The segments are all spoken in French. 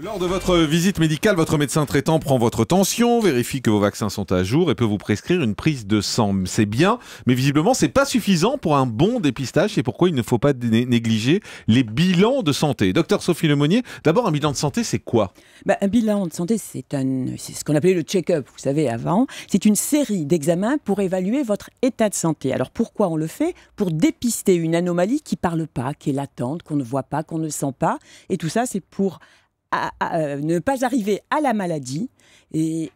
Lors de votre visite médicale, votre médecin traitant prend votre tension, vérifie que vos vaccins sont à jour et peut vous prescrire une prise de sang. C'est bien, mais visiblement, c'est pas suffisant pour un bon dépistage. C'est pourquoi il ne faut pas négliger les bilans de santé. Docteur Sophie Lemonnier, d'abord, un bilan de santé, c'est quoi bah, Un bilan de santé, c'est ce qu'on appelait le check-up, vous savez, avant. C'est une série d'examens pour évaluer votre état de santé. Alors pourquoi on le fait Pour dépister une anomalie qui parle pas, qui est latente, qu'on ne voit pas, qu'on ne sent pas. Et tout ça, c'est pour à, euh, ne pas arriver à la maladie et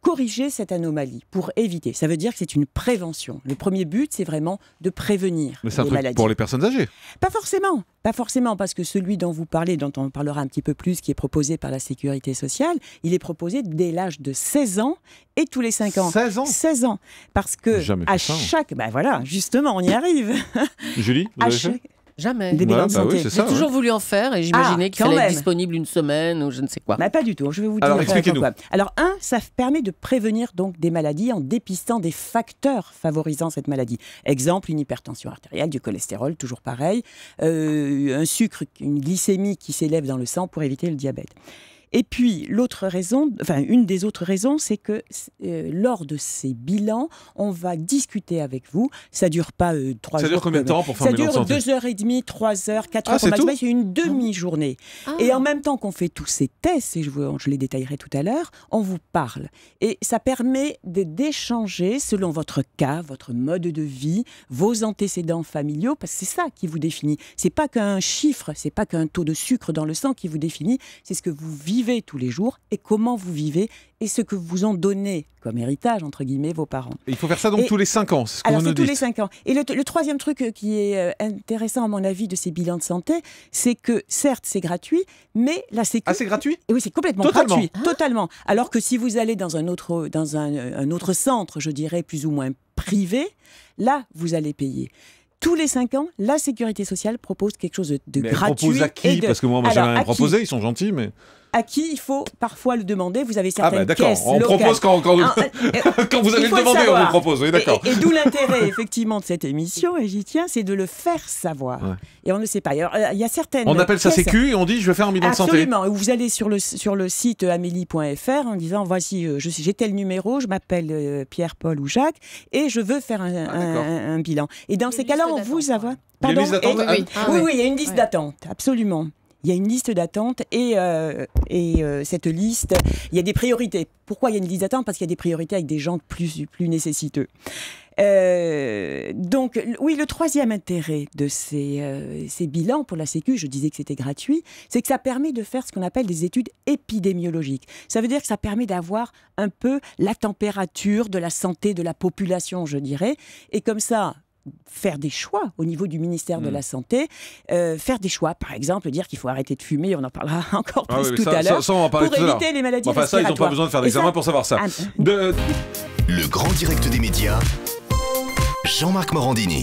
corriger cette anomalie pour éviter. Ça veut dire que c'est une prévention. Le premier but, c'est vraiment de prévenir Mais les Pour les personnes âgées Pas forcément. Pas forcément, parce que celui dont vous parlez, dont on parlera un petit peu plus, qui est proposé par la Sécurité sociale, il est proposé dès l'âge de 16 ans et tous les 5 ans. 16 ans 16 ans. Parce que à hein. chaque... Ben voilà, justement, on y arrive. Julie, Jamais. Bah J'ai toujours voulu en faire et j'imaginais ah, qu'il fallait être disponible une semaine ou je ne sais quoi. Bah, pas du tout. Je vais vous dire. Alors, euh, Alors, un, ça permet de prévenir donc des maladies en dépistant des facteurs favorisant cette maladie. Exemple, une hypertension artérielle, du cholestérol, toujours pareil, euh, un sucre, une glycémie qui s'élève dans le sang pour éviter le diabète. Et puis, l'autre raison, enfin, une des autres raisons, c'est que euh, lors de ces bilans, on va discuter avec vous. Ça dure pas euh, trois heures. Ça dure combien de temps pour faire Ça dure deux heures et demie, trois heures, quatre ah, heures. C'est une demi-journée. Ah. Et en même temps qu'on fait tous ces tests, et je, je les détaillerai tout à l'heure, on vous parle. Et ça permet d'échanger selon votre cas, votre mode de vie, vos antécédents familiaux, parce que c'est ça qui vous définit. C'est pas qu'un chiffre, c'est pas qu'un taux de sucre dans le sang qui vous définit, c'est ce que vous vivez tous les jours et comment vous vivez et ce que vous ont donné comme héritage, entre guillemets, vos parents. il faut faire ça donc tous les 5 ans, ce Alors tous les cinq ans. Et le, troisième truc euh, qui est euh, intéressant à mon avis de ces bilans de santé, c'est que certes c'est gratuit, mais la sécurité Ah c'est gratuit et eh Oui, c'est complètement gratuit, ah. totalement. Alors que si vous allez dans un autre, dans euh, un, autre centre, je dirais plus ou moins privé, là vous allez payer tous les cinq ans, la sécurité sociale propose quelque chose de, gratuit. Elle propose à qui Parce que moi, moi j'ai rien proposé, ils sont gentils, mais à qui il faut parfois le demander. Vous avez ah, bah, certaines ah on propose quand, vous ah, euh, allez le demander, on vous propose. Et, d'où l'intérêt effectivement de cette émission, et j'y tiens, c'est de le faire savoir. Et on ne sait pas. Euh, il y a certaines. On appelle ça sécu et on dit je vais faire un bilan de santé. Absolument. Vous allez sur le sur le site amélie.fr en disant voici euh, j'ai tel numéro, je m'appelle Pierre, Paul ou Jacques et je veux faire un, ah, bilan. Et dans ces cas-là, on vous a... Pardon, il y a une liste d'attente. Eh oui, oui, il y a une liste d'attente, absolument. Il y a une liste d'attente et, euh, et euh, cette liste, il y a des priorités. Pourquoi il y a une liste d'attente Parce qu'il y a des priorités avec des gens plus, plus nécessiteux. Euh, donc, oui, le troisième intérêt de ces, ces, bilans pour la Sécu, je disais que c'était gratuit, c'est que ça permet de faire ce qu'on appelle des études épidémiologiques. Ça veut dire que ça permet d'avoir un peu la température de la santé de la population, je dirais. Et comme ça, faire des choix au niveau du ministère de mm. la Santé, euh, faire des choix, par exemple dire qu'il faut arrêter de fumer, on en parlera encore ah plus tout à l'heure, pour éviter les maladies enfin, Ça, ils n'ont pas besoin de faire d'examen pour savoir ça. Le grand direct des médias, Jean-Marc Morandini.